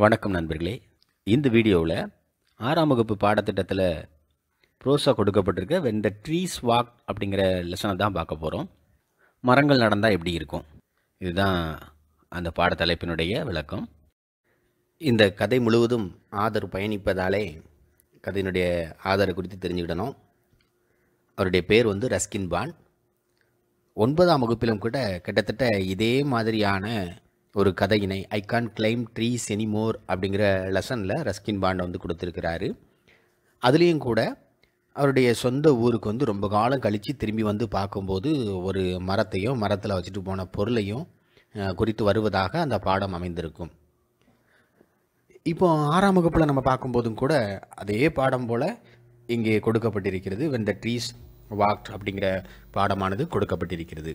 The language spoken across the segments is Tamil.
வணக்கம் நண்பர்களே இந்த வீடியோவில் ஆறாம் வகுப்பு பாடத்திட்டத்தில் ப்ரோஸாக கொடுக்கப்பட்டிருக்க வென் த ட்ரீஸ் வாக் அப்படிங்கிற லெசனை தான் பார்க்க போகிறோம் மரங்கள் நடந்தால் எப்படி இருக்கும் இதுதான் அந்த பாடத்தலைப்பினுடைய விளக்கம் இந்த கதை முழுவதும் ஆதர் பயணிப்பதாலே கதையினுடைய ஆதரவு குறித்து தெரிஞ்சுக்கிடணும் அவருடைய பேர் வந்து ரஸ்கின் பான் ஒன்பதாம் வகுப்பிலும் கூட கிட்டத்தட்ட இதே மாதிரியான ஒரு கதையினை I can't climb trees anymore அப்படிங்கிற லெசனில் ரஸ்கின் பாண்டை வந்து கொடுத்துருக்கிறாரு அதுலேயும் கூட அவருடைய சொந்த ஊருக்கு வந்து ரொம்ப காலம் கழித்து திரும்பி வந்து பார்க்கும்போது ஒரு மரத்தையும் மரத்தில் வச்சுட்டு போன பொருளையும் குறித்து வருவதாக அந்த பாடம் அமைந்திருக்கும் இப்போ ஆறாம் வகுப்பில் நம்ம பார்க்கும்போதும் கூட அதே பாடம் போல் இங்கே கொடுக்கப்பட்டிருக்கிறது வென் த ட்ரீஸ் வாக்ட் அப்படிங்கிற பாடமானது கொடுக்கப்பட்டிருக்கிறது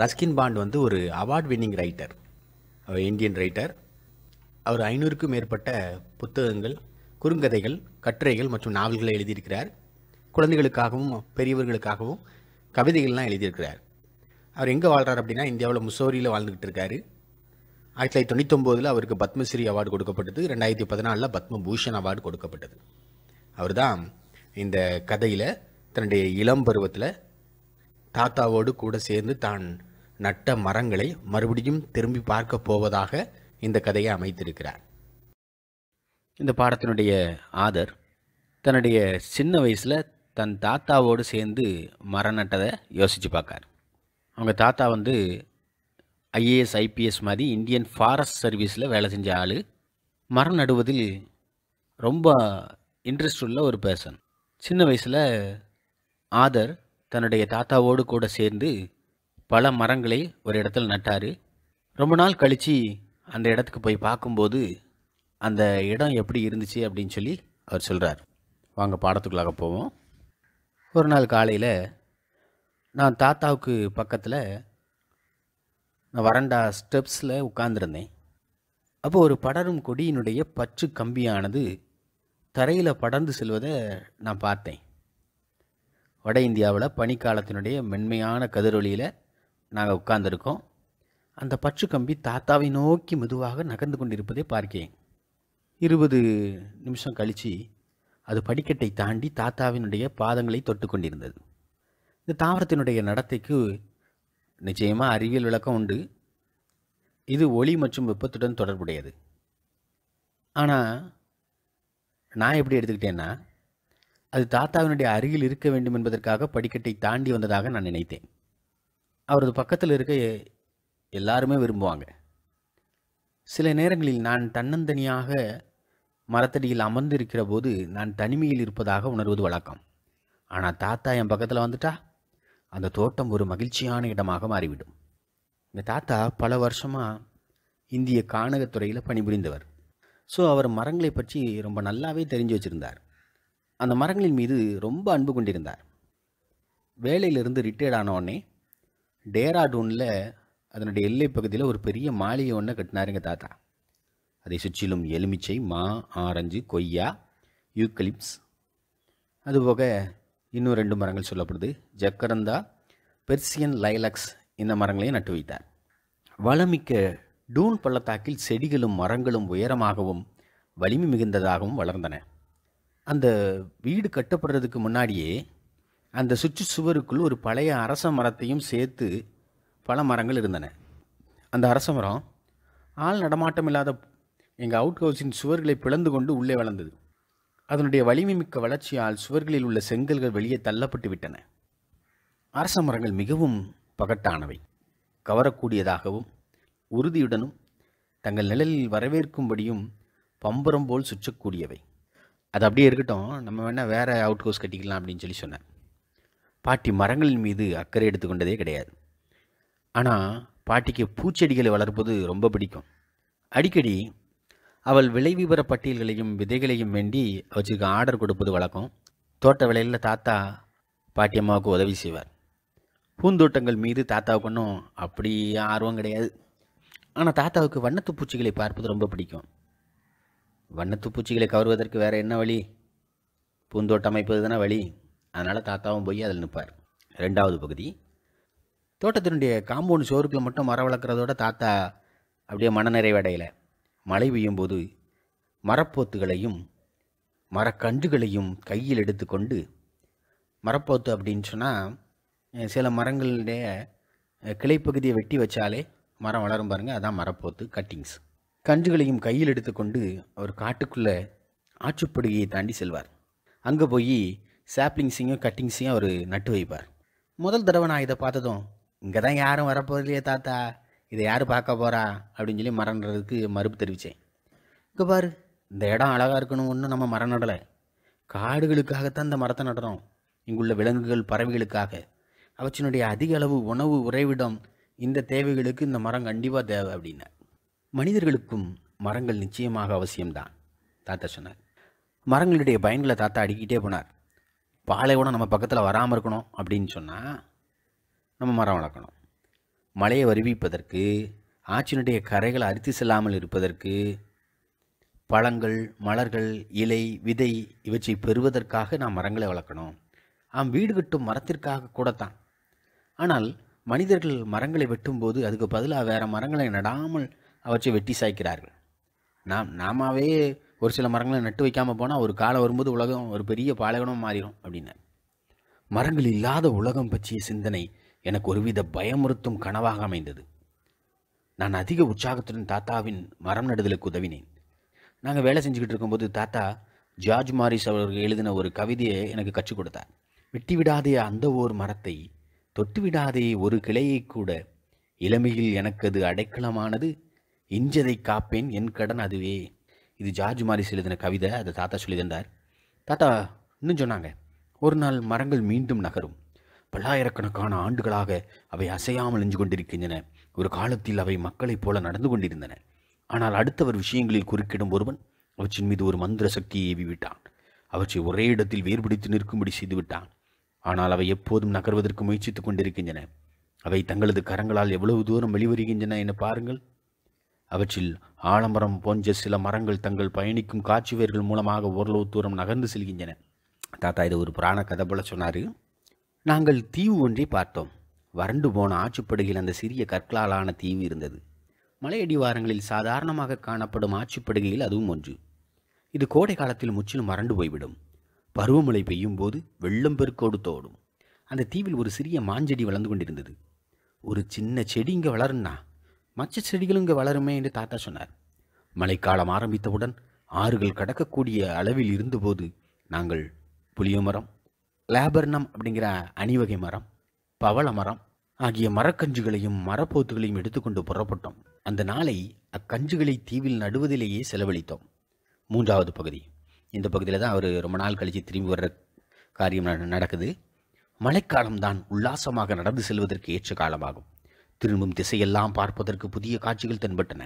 ரஸ்கின் பாண்ட் வந்து ஒரு award winning writer Indian writer அவர் ஐநூறுக்கும் மேற்பட்ட புத்தகங்கள் குறுங்கதைகள் கட்டுரைகள் மற்றும் நாவல்களை எழுதியிருக்கிறார் குழந்தைகளுக்காகவும் பெரியவர்களுக்காகவும் கவிதைகள்லாம் எழுதியிருக்கிறார் அவர் எங்கே வாழ்கிறார் அப்படின்னா இந்தியாவில் முசோரியில் வாழ்ந்துக்கிட்டு இருக்காரு ஆயிரத்தி தொள்ளாயிரத்தி தொண்ணூத்தொம்போதில் அவருக்கு பத்மஸ்ரீ அவார்டு கொடுக்கப்பட்டது ரெண்டாயிரத்தி பதினாலில் பூஷன் அவார்டு கொடுக்கப்பட்டது அவர் தான் இந்த கதையில் தன்னுடைய இளம் பருவத்தில் தாத்தாவோடு கூட சேர்ந்து தான் நட்ட மரங்களை மறுபடியும் திரும்பி பார்க்க போவதாக இந்த கதையை அமைத்திருக்கிறார் இந்த பாடத்தினுடைய ஆதர் தன்னுடைய சின்ன வயசில் தன் தாத்தாவோடு சேர்ந்து மரம் நட்டதை யோசித்து பார்க்கார் அவங்க தாத்தா வந்து ஐஏஎஸ் ஐபிஎஸ் மாதிரி இந்தியன் ஃபாரஸ்ட் சர்வீஸில் வேலை செஞ்ச ஆள் மரம் நடுவதில் ரொம்ப இன்ட்ரெஸ்ட் உள்ள ஒரு பேர்சன் சின்ன வயசில் ஆதர் தன்னுடைய தாத்தாவோடு கூட சேர்ந்து பல மரங்களை ஒரு இடத்துல நட்டார் ரொம்ப நாள் கழித்து அந்த இடத்துக்கு போய் பார்க்கும்போது அந்த இடம் எப்படி இருந்துச்சு அப்படின்னு சொல்லி அவர் சொல்கிறார் வாங்க பாடத்துக்குள்ளாக போவோம் ஒரு நாள் காலையில் நான் தாத்தாவுக்கு பக்கத்தில் நான் வறண்டா ஸ்டெப்ஸில் உட்காந்துருந்தேன் அப்போது ஒரு படரும் கொடியினுடைய பச்சு கம்பியானது தரையில் படர்ந்து செல்வதை நான் பார்த்தேன் வட இந்தியாவில் பனிக்காலத்தினுடைய மென்மையான கதிரொலியில் நாங்கள் உட்கார்ந்துருக்கோம் அந்த பச்சு கம்பி தாத்தாவை நோக்கி மெதுவாக நகர்ந்து கொண்டிருப்பதை பார்க்கேன் இருபது நிமிஷம் கழித்து அது படிக்கட்டை தாண்டி தாத்தாவினுடைய பாதங்களை தொட்டு கொண்டிருந்தது இந்த தாவரத்தினுடைய நடத்தைக்கு நிச்சயமாக அறிவியல் விளக்கம் உண்டு இது ஒளி மற்றும் வெப்பத்துடன் தொடர்புடையது ஆனால் நான் எப்படி எடுத்துக்கிட்டேன்னா அது தாத்தாவினுடைய அருகில் இருக்க வேண்டும் என்பதற்காக படிக்கட்டை தாண்டி வந்ததாக நான் நினைத்தேன் அவரது பக்கத்தில் இருக்க எல்லாருமே விரும்புவாங்க சில நேரங்களில் நான் தன்னந்தனியாக மரத்தடியில் அமர்ந்திருக்கிற போது நான் தனிமையில் இருப்பதாக உணர்வது வழக்கம் ஆனால் தாத்தா என் பக்கத்தில் வந்துட்டா அந்த தோட்டம் ஒரு மகிழ்ச்சியான இடமாக மாறிவிடும் இந்த தாத்தா பல வருஷமாக இந்திய காணகத்துறையில் பணிபுரிந்தவர் ஸோ அவர் மரங்களை பற்றி ரொம்ப நல்லாவே தெரிஞ்சு வச்சுருந்தார் அந்த மரங்களின் மீது ரொம்ப அன்பு கொண்டிருந்தார் வேலையிலிருந்து ரிட்டையர்ட் ஆனவுடனே டேராடூனில் அதனுடைய எல்லை பகுதியில் ஒரு பெரிய மாளிகை ஒன்று கட்டினார் எங்கள் தாத்தா அதை சுற்றிலும் எலுமிச்சை மா ஆரஞ்சு கொய்யா யூக்கலிப்ஸ் அதுபோக இன்னும் ரெண்டு மரங்கள் சொல்லப்படுது ஜக்கரந்தா பெர்சியன் லைலக்ஸ் இந்த மரங்களையும் நட்டு வைத்தார் வளமிக்க டூன் பள்ளத்தாக்கில் செடிகளும் மரங்களும் உயரமாகவும் வலிமை மிகுந்ததாகவும் வளர்ந்தன அந்த வீடு கட்டப்படுறதுக்கு முன்னாடியே அந்த சுற்று சுவருக்குள் ஒரு பழைய அரச மரத்தையும் சேர்த்து பல மரங்கள் இருந்தன அந்த அரச மரம் ஆள் நடமாட்டம் இல்லாத எங்கள் அவுட் ஹவுஸின் சுவர்களை பிளந்து கொண்டு உள்ளே வளர்ந்தது அதனுடைய வலிமை மிக்க வளர்ச்சியால் சுவர்களில் உள்ள செங்கல்கள் வெளியே தள்ளப்பட்டு விட்டன அரச மரங்கள் மிகவும் பகட்டானவை கவரக்கூடியதாகவும் உறுதியுடனும் தங்கள் நிழலில் வரவேற்கும்படியும் பம்பரம் போல் சுற்றக்கூடியவை அது அப்படியே இருக்கட்டும் நம்ம வேணால் வேறு அவுட் ஹவுஸ் கட்டிக்கலாம் அப்படின்னு சொல்லி சொன்னேன் பாட்டி மரங்களின் மீது அக்கறை எடுத்துக்கொண்டதே கிடையாது ஆனால் பாட்டிக்கு பூச்செடிகளை வளர்ப்பது ரொம்ப பிடிக்கும் அடிக்கடி அவள் விலை விவர பட்டியல்களையும் விதைகளையும் வேண்டி அவற்றுக்கு ஆர்டர் கொடுப்பது வழக்கம் தோட்ட விலையில் தாத்தா பாட்டியம்மாவுக்கு உதவி செய்வார் பூந்தோட்டங்கள் மீது தாத்தாவுக்கு ஒன்றும் அப்படி ஆர்வம் கிடையாது ஆனால் தாத்தாவுக்கு வண்ணத்து பூச்சிகளை பார்ப்பது ரொம்ப பிடிக்கும் வண்ணத்து பூச்சிகளை கவருவதற்கு வேறு என்ன வழி பூந்தோட்டம் அமைப்பது தானே வழி அதனால் தாத்தாவும் போய் அதில் நிற்பார் ரெண்டாவது பகுதி தோட்டத்தினுடைய காம்பவுண்ட் சோறுக்குள்ள மட்டும் மரம் வளர்க்குறதோட தாத்தா அப்படியே மனநிறைவடையில் மழை பெய்யும் போது மரப்போத்துகளையும் மரக்கன்றுகளையும் கையில் எடுத்துக்கொண்டு மரப்போத்து அப்படின்னு சொன்னால் சில மரங்களுடைய கிளைப்பகுதியை வெட்டி வச்சாலே மரம் வளரும் பாருங்கள் அதான் மரப்போத்து கட்டிங்ஸ் கன்றுகளையும் கையில் எடுத்துக்கொண்டு அவர் காட்டுக்குள்ளே ஆற்றுப்படுகையை தாண்டி செல்வார் அங்கே போய் சாப்ளிங்ஸையும் கட்டிங்ஸையும் அவர் நட்டு வைப்பார் முதல் தடவை நான் இதை பார்த்ததும் இங்கே தான் யாரும் வரப்போகிறதில்லையே தாத்தா இதை யார் பார்க்க போகிறா அப்படின்னு சொல்லி மறந்துறதுக்கு மறுப்பு தெரிவித்தேன் இங்கே பாரு இந்த இடம் அழகாக இருக்கணும் ஒன்று நம்ம மரம் நடலை காடுகளுக்காகத்தான் இந்த மரத்தை நடுறோம் இங்குள்ள விலங்குகள் பறவைகளுக்காக அவற்றினுடைய அதிக அளவு உணவு உறைவிடம் இந்த தேவைகளுக்கு இந்த மரம் கண்டிப்பாக தேவை அப்படின்னா மனிதர்களுக்கும் மரங்கள் நிச்சயமாக அவசியம்தான் தாத்தா சொன்னார் மரங்களுடைய பயன்களை தாத்தா அடிக்கிட்டே போனார் பாலை கூட நம்ம பக்கத்தில் வராமல் இருக்கணும் அப்படின்னு சொன்னால் நம்ம மரம் வளர்க்கணும் மழையை வருவிப்பதற்கு ஆற்றினுடைய கரைகளை அரித்து செல்லாமல் இருப்பதற்கு பழங்கள் மலர்கள் இலை விதை இவற்றை பெறுவதற்காக நாம் மரங்களை வளர்க்கணும் ஆம் வீடு கட்டும் மரத்திற்காக கூடத்தான் ஆனால் மனிதர்கள் மரங்களை வெட்டும்போது அதுக்கு பதிலாக வேறு மரங்களை நடாமல் அவற்றை வெட்டி சாய்க்கிறார்கள் நாம் நாமாவே ஒரு சில மரங்களை நட்டு வைக்காமல் போனால் ஒரு காலம் வரும்போது உலகம் ஒரு பெரிய பாலைவனம் மாறிடும் அப்படின்னா மரங்கள் இல்லாத உலகம் பற்றிய சிந்தனை எனக்கு ஒருவித பயமுறுத்தும் கனவாக அமைந்தது நான் அதிக உற்சாகத்துடன் தாத்தாவின் மரம் நடுதலுக்கு உதவினேன் நாங்கள் வேலை செஞ்சுக்கிட்டு இருக்கும்போது தாத்தா ஜார்ஜ் மாரிஸ் அவர்கள் எழுதின ஒரு கவிதையை எனக்கு கற்றுக் கொடுத்தார் வெட்டி விடாதே அந்த ஓர் மரத்தை தொட்டு விடாதே ஒரு கிளையை கூட இளமையில் எனக்கு அது அடைக்கலமானது இஞ்சதை காப்பேன் என் கடன் அதுவே இது ஜார்ஜ் மாரிஸ் எழுதின கவிதை அதை தாத்தா சொல்லி தந்தார் தாத்தா இன்னும் சொன்னாங்க ஒரு நாள் மரங்கள் மீண்டும் நகரும் பல்லாயிரக்கணக்கான ஆண்டுகளாக அவை அசையாமல் நெஞ்சு கொண்டிருக்கின்றன ஒரு காலத்தில் அவை மக்களைப் போல நடந்து கொண்டிருந்தன ஆனால் அடுத்தவர் விஷயங்களில் குறுக்கிடும் ஒருவன் அவற்றின் மீது ஒரு மந்திர சக்தியை ஏவி விட்டான் அவற்றை ஒரே இடத்தில் வேறுபிடித்து நிற்கும்படி செய்து விட்டான் ஆனால் அவை எப்போதும் நகர்வதற்கு முயற்சித்துக் கொண்டிருக்கின்றன அவை தங்களது கரங்களால் எவ்வளவு தூரம் வெளிவருகின்றன என பாருங்கள் அவற்றில் ஆலமரம் போன்ற சில மரங்கள் தங்கள் பயணிக்கும் காட்சி வேர்கள் மூலமாக ஓரளவு தூரம் நகர்ந்து செல்கின்றன தாத்தா இது ஒரு புராண கதை போல சொன்னார் நாங்கள் தீவு ஒன்றை பார்த்தோம் வறண்டு போன ஆச்சுப்படுகையில் அந்த சிறிய கற்களாலான தீவு இருந்தது மலையடிவாரங்களில் சாதாரணமாக காணப்படும் ஆச்சுப்படுகையில் அதுவும் ஒன்று இது கோடை காலத்தில் முற்றிலும் மறண்டு போய்விடும் பருவமழை பெய்யும் போது வெள்ளம் பெருக்கோடு தோடும் அந்த தீவில் ஒரு சிறிய மாஞ்செடி வளர்ந்து கொண்டிருந்தது ஒரு சின்ன செடி இங்கே வளரும்னா மற்ற செடிகளும் இங்கே வளருமே என்று தாத்தா சொன்னார் மழைக்காலம் ஆரம்பித்தவுடன் ஆறுகள் கடக்கக்கூடிய அளவில் இருந்தபோது நாங்கள் புளிய மரம் லேபர்னம் அப்படிங்கிற அணிவகை மரம் பவள மரம் ஆகிய மரக்கஞ்சுகளையும் மரப்போத்துகளையும் எடுத்துக்கொண்டு புறப்பட்டோம் அந்த நாளை அக்கஞ்சுகளை தீவில் நடுவதிலேயே செலவழித்தோம் மூன்றாவது பகுதி இந்த பகுதியில் தான் அவர் ரொம்ப நாள் கழித்து திரும்பி வர்ற காரியம் நடக்குது மழைக்காலம்தான் உல்லாசமாக நடந்து செல்வதற்கு ஏற்ற காலமாகும் திரும்பும் திசையெல்லாம் பார்ப்பதற்கு புதிய காட்சிகள் தென்பட்டன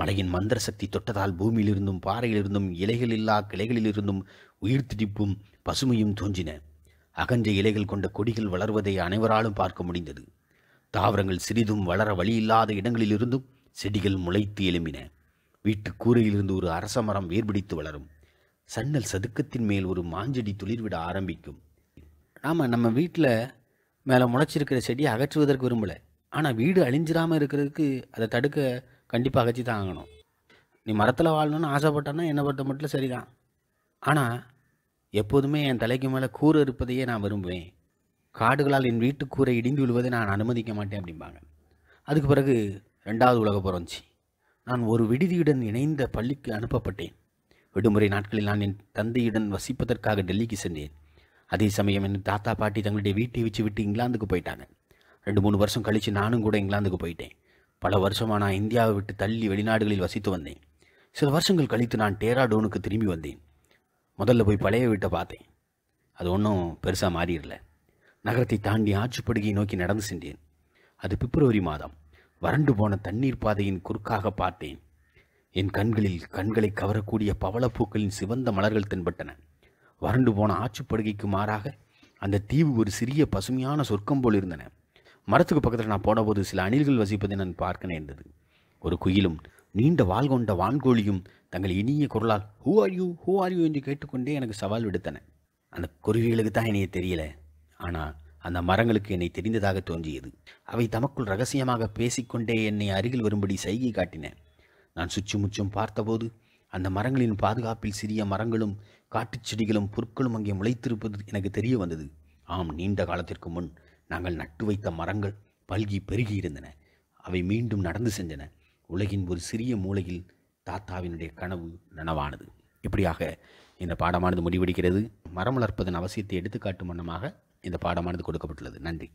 மலையின் மந்திர சக்தி தொட்டதால் பூமியிலிருந்தும் பாறையிலிருந்தும் இலைகளில்லா கிளைகளிலிருந்தும் உயிர் திடிப்பும் பசுமையும் தோன்றின அகன்ற இலைகள் கொண்ட கொடிகள் வளர்வதை அனைவராலும் பார்க்க முடிந்தது தாவரங்கள் சிறிதும் வளர வழியில்லாத இடங்களிலிருந்தும் செடிகள் முளைத்து எழும்பின வீட்டு கூரையிலிருந்து ஒரு அரச மரம் வேர்பிடித்து வளரும் சன்னல் சதுக்கத்தின் மேல் ஒரு மாஞ்செடி துளிர்விட ஆரம்பிக்கும் நாம் நம்ம வீட்டில் மேலே முளைச்சிருக்கிற செடியை அகற்றுவதற்கு விரும்பலை ஆனால் வீடு அழிஞ்சிடாமல் இருக்கிறதுக்கு அதை தடுக்க கண்டிப்பாக அகச்சி தான் ஆகணும் நீ மரத்தில் வாழணும்னு ஆசைப்பட்டான்னா என்ன பட்ட மட்டும் சரி தான் ஆனால் எப்போதுமே என் தலைக்கு மேலே கூறு இருப்பதையே நான் விரும்புவேன் காடுகளால் என் வீட்டு கூரை இடிந்து விழுவதை நான் அனுமதிக்க மாட்டேன் அப்படிம்பாங்க அதுக்கு பிறகு ரெண்டாவது உலக பிறந்துச்சு நான் ஒரு விடுதியுடன் இணைந்த பள்ளிக்கு அனுப்பப்பட்டேன் விடுமுறை நாட்களில் நான் என் தந்தையுடன் வசிப்பதற்காக டெல்லிக்கு சென்றேன் அதே சமயம் என் தாத்தா பாட்டி தங்களுடைய வீட்டை வச்சு விட்டு இங்கிலாந்துக்கு போயிட்டாங்க ரெண்டு மூணு வருஷம் கழித்து நானும் கூட இங்கிலாந்துக்கு போயிட்டேன் பல வருஷமாக நான் இந்தியாவை விட்டு தள்ளி வெளிநாடுகளில் வசித்து வந்தேன் சில வருஷங்கள் கழித்து நான் டேராடோனுக்கு திரும்பி வந்தேன் முதல்ல போய் பழைய வீட்டை பார்த்தேன் அது ஒன்றும் பெருசாக மாறிடல நகரத்தை தாண்டி ஆச்சுப்படுகையை நோக்கி நடந்து சென்றேன் அது பிப்ரவரி மாதம் வறண்டு போன தண்ணீர் பாதையின் குறுக்காக பார்த்தேன் என் கண்களில் கண்களை கவரக்கூடிய பவளப்பூக்களின் சிவந்த மலர்கள் தென்பட்டன வறண்டு போன ஆச்சுப்படுகைக்கு மாறாக அந்த தீவு ஒரு சிறிய பசுமையான சொர்க்கம் போல் இருந்தன மரத்துக்கு பக்கத்தில் நான் போனபோது சில அணில்கள் வசிப்பதை நான் பார்க்க நேர்ந்தது ஒரு குயிலும் நீண்ட வால் கொண்ட வான்கோழியும் தங்கள் இனிய குரலால் who are you who are you என்று கேட்டுக்கொண்டே எனக்கு சவால் விடுத்தன அந்த குருவிகளுக்கு தான் என்னைய தெரியல ஆனால் அந்த மரங்களுக்கு என்னை தெரிந்ததாக தோன்றியது அவை தமக்குள் ரகசியமாக பேசிக்கொண்டே என்னை அருகில் வரும்படி சைகை காட்டின நான் சுற்றி முச்சும் பார்த்தபோது அந்த மரங்களின் பாதுகாப்பில் சிறிய மரங்களும் காட்டுச் செடிகளும் புற்களும் அங்கே முளைத்திருப்பது எனக்கு தெரிய வந்தது ஆம் நீண்ட காலத்திற்கு முன் நாங்கள் நட்டு வைத்த மரங்கள் பல்கி பெருகி இருந்தன அவை மீண்டும் நடந்து சென்றன உலகின் ஒரு சிறிய மூலையில் தாத்தாவினுடைய கனவு நனவானது இப்படியாக இந்த பாடமானது முடிவெடுக்கிறது மரம் வளர்ப்பதன் அவசியத்தை எடுத்துக்காட்டும் வண்ணமாக இந்த பாடமானது கொடுக்கப்பட்டுள்ளது நன்றி